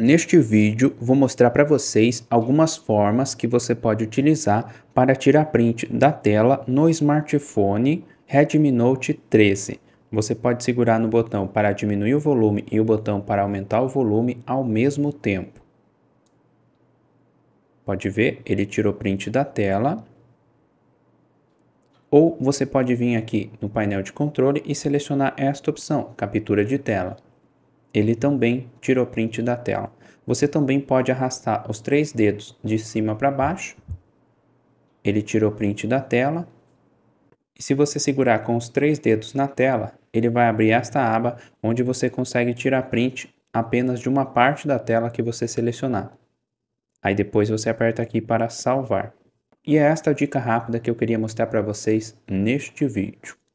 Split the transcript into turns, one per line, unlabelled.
Neste vídeo, vou mostrar para vocês algumas formas que você pode utilizar para tirar print da tela no smartphone Redmi Note 13. Você pode segurar no botão para diminuir o volume e o botão para aumentar o volume ao mesmo tempo. Pode ver, ele tirou print da tela. Ou você pode vir aqui no painel de controle e selecionar esta opção, captura de tela. Ele também tirou print da tela. Você também pode arrastar os três dedos de cima para baixo. Ele tirou print da tela. E se você segurar com os três dedos na tela, ele vai abrir esta aba onde você consegue tirar print apenas de uma parte da tela que você selecionar. Aí depois você aperta aqui para salvar. E é esta dica rápida que eu queria mostrar para vocês neste vídeo.